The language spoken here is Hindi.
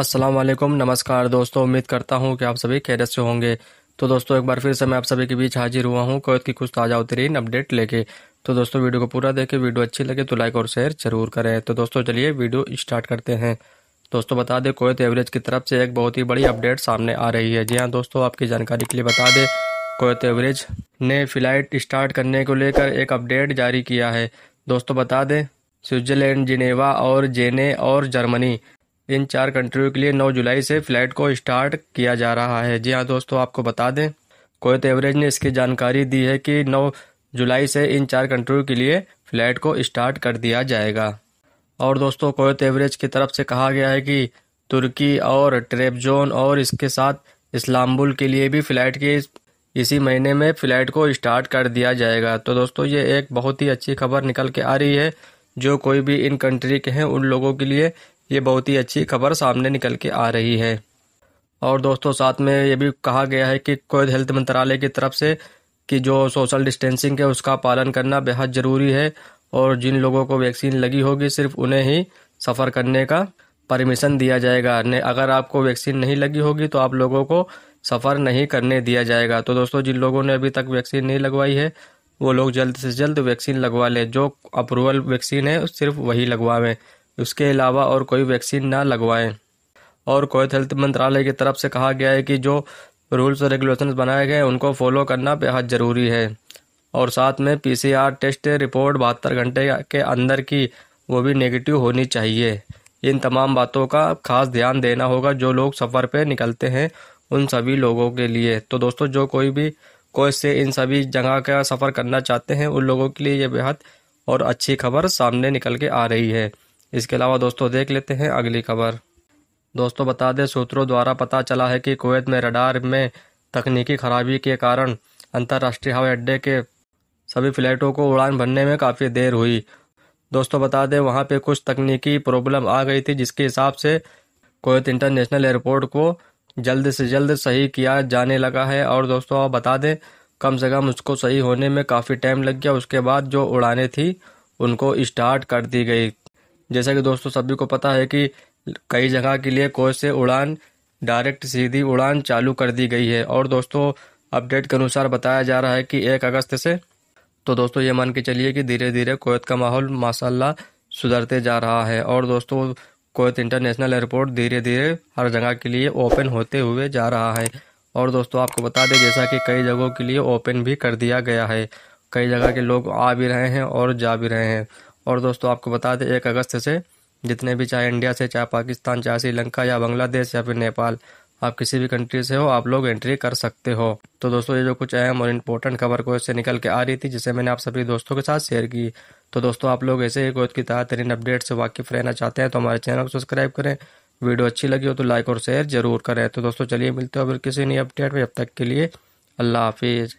असलम नमस्कार दोस्तों उम्मीद करता हूँ कि आप सभी खैरत से होंगे तो दोस्तों एक बार फिर से मैं आप सभी के बीच हाजिर हुआ हूँ कोयत की कुछ ताज़ा उतरीन अपडेट लेके तो दोस्तों वीडियो को पूरा देखें वीडियो अच्छी लगे तो लाइक और शेयर जरूर करें तो दोस्तों चलिए वीडियो स्टार्ट करते हैं दोस्तों बता दें कोयत एवरेज की तरफ से एक बहुत ही बड़ी अपडेट सामने आ रही है जी हाँ दोस्तों आपकी जानकारी के लिए बता दें कोयत एवरेज ने फ्लाइट स्टार्ट करने को लेकर एक अपडेट जारी किया है दोस्तों बता दें स्विट्जरलैंड जिनेवा और जेने और जर्मनी इन चार कंट्रियों के लिए 9 जुलाई से फ्लाइट को स्टार्ट किया जा रहा है जी हाँ दोस्तों आपको बता दें कोयत एवरेज ने इसकी जानकारी दी है कि 9 जुलाई से इन चार कंट्रियों के लिए फ्लाइट को स्टार्ट कर दिया जाएगा और दोस्तों कोयत एवरेज की तरफ से कहा गया है कि तुर्की और ट्रेपजोन और इसके साथ इस्लाम्बुल के लिए भी फ्लाइट के इसी महीने में फ्लाइट को स्टार्ट कर दिया जाएगा तो दोस्तों ये एक बहुत ही अच्छी खबर निकल के आ रही है जो कोई भी इन कंट्री के हैं उन लोगों के लिए ये बहुत ही अच्छी खबर सामने निकल के आ रही है और दोस्तों साथ में ये भी कहा गया है कि कोविड हेल्थ मंत्रालय की तरफ से कि जो सोशल डिस्टेंसिंग है उसका पालन करना बेहद ज़रूरी है और जिन लोगों को वैक्सीन लगी होगी सिर्फ उन्हें ही सफ़र करने का परमिशन दिया जाएगा ने अगर आपको वैक्सीन नहीं लगी होगी तो आप लोगों को सफ़र नहीं करने दिया जाएगा तो दोस्तों जिन लोगों ने अभी तक वैक्सीन नहीं लगवाई है वो लोग जल्द से जल्द वैक्सीन लगवा लें जो अप्रूवल वैक्सीन है सिर्फ वही लगवावें इसके अलावा और कोई वैक्सीन ना लगवाएं और कोविड हेल्थ मंत्रालय की तरफ से कहा गया है कि जो रूल्स और रेगुलेशन बनाए गए उनको फॉलो करना बेहद ज़रूरी है और साथ में पीसीआर टेस्ट रिपोर्ट बहत्तर घंटे के अंदर की वो भी नेगेटिव होनी चाहिए इन तमाम बातों का खास ध्यान देना होगा जो लोग सफ़र पर निकलते हैं उन सभी लोगों के लिए तो दोस्तों जो कोई भी कोई से इन सभी जगह का सफ़र करना चाहते हैं उन लोगों के लिए ये बेहद और अच्छी खबर सामने निकल के आ रही है इसके अलावा दोस्तों देख लेते हैं अगली खबर दोस्तों बता दें सूत्रों द्वारा पता चला है कि कुवैत में रडार में तकनीकी खराबी के कारण अंतर्राष्ट्रीय हवाई अड्डे के सभी फ्लाइटों को उड़ान भरने में काफ़ी देर हुई दोस्तों बता दें वहाँ पे कुछ तकनीकी प्रॉब्लम आ गई थी जिसके हिसाब से कोयत इंटरनेशनल एयरपोर्ट को जल्द से जल्द सही किया जाने लगा है और दोस्तों आप बता दें कम से कम उसको सही होने में काफ़ी टाइम लग गया उसके बाद जो उड़ानें थी उनको स्टार्ट कर दी गई जैसा कि दोस्तों सभी को पता है कि कई जगह के लिए कोच से उड़ान डायरेक्ट सीधी उड़ान चालू कर दी गई है और दोस्तों अपडेट के अनुसार बताया जा रहा है कि एक अगस्त से तो दोस्तों ये मान के चलिए कि धीरे धीरे कोयत का माहौल माशाला सुधरते जा रहा है और दोस्तों कोयत इंटरनेशनल एयरपोर्ट धीरे धीरे हर जगह के लिए ओपन होते हुए जा रहा है और दोस्तों आपको बता दें जैसा कि कई जगहों के लिए ओपन भी कर दिया गया है कई जगह के लोग आ भी रहे हैं और जा भी रहे हैं और दोस्तों आपको बता दें एक अगस्त से जितने भी चाहे इंडिया से चाहे पाकिस्तान चाहे श्रीलंका या बांग्लादेश या फिर नेपाल आप किसी भी कंट्री से हो आप लोग एंट्री कर सकते हो तो दोस्तों ये जो कुछ अहम और इम्पोर्टेंट खबर को इससे निकल के आ रही थी जिसे मैंने आप सभी दोस्तों के साथ शेयर की तो दोस्तों आप लोग ऐसे ही गोद की तहत तरीन अपडेट से वाकिफ रहना चाहते हैं तो हमारे चैनल को सब्सक्राइब करें वीडियो अच्छी लगी हो तो लाइक और शेयर जरूर करें तो दोस्तों चलिए मिलते हो फिर किसी नई अपडेट में जब तक के लिए अल्लाह हाफिज़